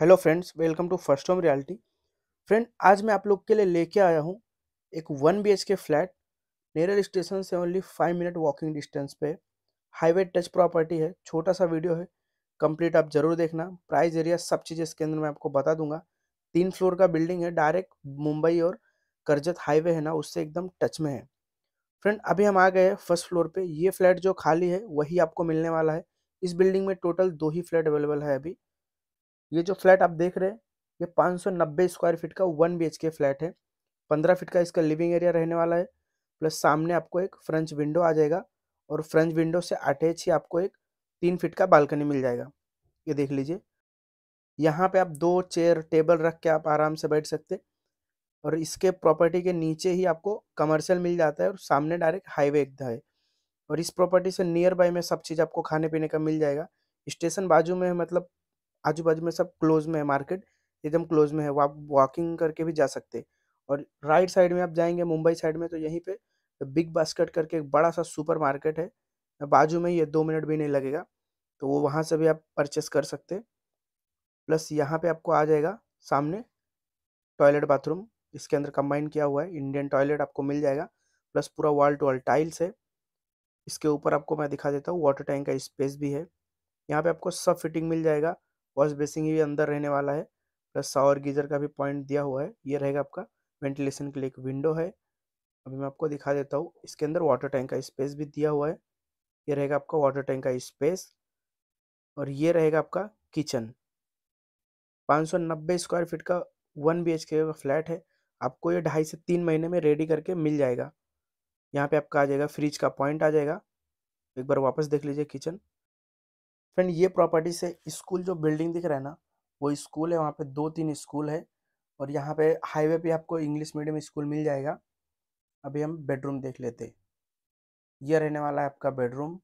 hello friends welcome to first home reality friend आज मैं आप लोग के लिए लेके आया हूँ एक one B K flat Neral station से only five minute walking distance पे हाईवे टच प्रॉपर्टी है छोटा सा वीडियो है कंप्लीट आप जरूर देखना प्राइस एरिया सब चीज़ें इसके अंदर मैं आपको बता दूंगा तीन फ्लोर का बिल्डिंग है डायरेक्ट मुंबई और करजत हाईवे है ना उससे एकदम टच में है फ्रेंड अभी हम आ गए हैं फर्स्ट फ्लोर पे ये फ्लैट जो खाली है वही आपको मिलने वाला है इस बिल्डिंग में टोटल दो ही फ्लैट अवेलेबल है अभी ये जो फ्लैट आप देख रहे हैं ये 590 स्क्वायर फीट का वन बी के फ्लैट है पंद्रह फीट का इसका लिविंग एरिया रहने वाला है प्लस सामने आपको एक फ्रंच विंडो आ जाएगा और फ्रंच विंडो से अटैच ही आपको एक तीन फीट का बालकनी मिल जाएगा ये देख लीजिए यहाँ पे आप दो चेयर टेबल रख के आप आराम से बैठ सकते और इसके प्रॉपर्टी के नीचे ही आपको कमर्शियल मिल जाता है और सामने डायरेक्ट हाईवे एकदम है और इस प्रॉपर्टी से नियर बाय में सब चीज़ आपको खाने पीने का मिल जाएगा स्टेशन बाजू में मतलब आजू बाजू में सब क्लोज में है मार्केट एकदम क्लोज में है वो आप वॉकिंग करके भी जा सकते हैं और राइट साइड में आप जाएंगे मुंबई साइड में तो यहीं पे बिग बास्केट करके एक बड़ा सा सुपर मार्केट है बाजू में ये दो मिनट भी नहीं लगेगा तो वो वहाँ से भी आप परचेस कर सकते प्लस यहाँ पे आपको आ जाएगा सामने टॉयलेट बाथरूम इसके अंदर कंबाइन किया हुआ है इंडियन टॉयलेट आपको मिल जाएगा प्लस पूरा वॉल टू वॉल टाइल्स है इसके ऊपर आपको मैं दिखा देता हूँ वाटर टैंक का स्पेस भी है यहाँ पे आपको सब फिटिंग मिल जाएगा वॉश बेसिंग भी अंदर रहने वाला है प्लस शावर गीजर का भी पॉइंट दिया हुआ है ये रहेगा आपका वेंटिलेशन के लिए एक विंडो है अभी मैं आपको दिखा देता हूँ इसके अंदर वाटर टैंक का स्पेस भी दिया हुआ है ये रहेगा आपका वाटर टैंक का स्पेस और ये रहेगा आपका किचन 590 स्क्वायर फीट का वन बी का फ्लैट है आपको ये ढाई से तीन महीने में रेडी करके मिल जाएगा यहाँ पे आपका आ जाएगा फ्रिज का पॉइंट आ जाएगा एक बार वापस देख लीजिए किचन फ्रेंड ये प्रॉपर्टी से स्कूल जो बिल्डिंग दिख रहा है ना वो स्कूल है वहाँ पे दो तीन स्कूल है और यहाँ पे हाईवे पे आपको इंग्लिश मीडियम स्कूल मिल जाएगा अभी हम बेडरूम देख लेते ये रहने वाला है आपका बेडरूम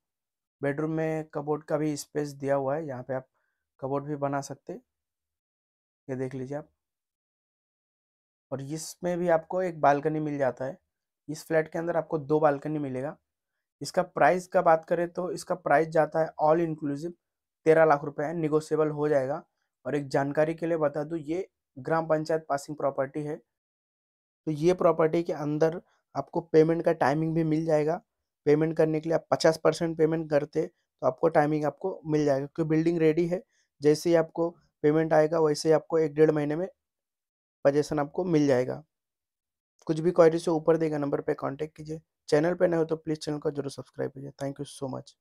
बेडरूम में कबोर्ड का भी स्पेस दिया हुआ है यहाँ पे आप कबोर्ड भी बना सकते ये देख लीजिए आप और इसमें भी आपको एक बालकनी मिल जाता है इस फ्लैट के अंदर आपको दो बालकनी मिलेगा इसका प्राइस का बात करें तो इसका प्राइस जाता है ऑल इंक्लूसिव तेरह लाख रुपए निगोशियबल हो जाएगा और एक जानकारी के लिए बता दूँ ये ग्राम पंचायत पासिंग प्रॉपर्टी है तो ये प्रॉपर्टी के अंदर आपको पेमेंट का टाइमिंग भी मिल जाएगा पेमेंट करने के लिए आप पचास परसेंट पेमेंट करते तो आपको टाइमिंग आपको मिल जाएगा क्योंकि बिल्डिंग रेडी है जैसे ही आपको पेमेंट आएगा वैसे ही आपको एक डेढ़ महीने में पजेशन आपको मिल जाएगा कुछ भी क्वारी से ऊपर देगा नंबर पर कॉन्टेक्ट कीजिए चैनल पर नहीं हो तो प्लीज़ चैनल को जरूर सब्सक्राइब कीजिए थैंक यू सो मच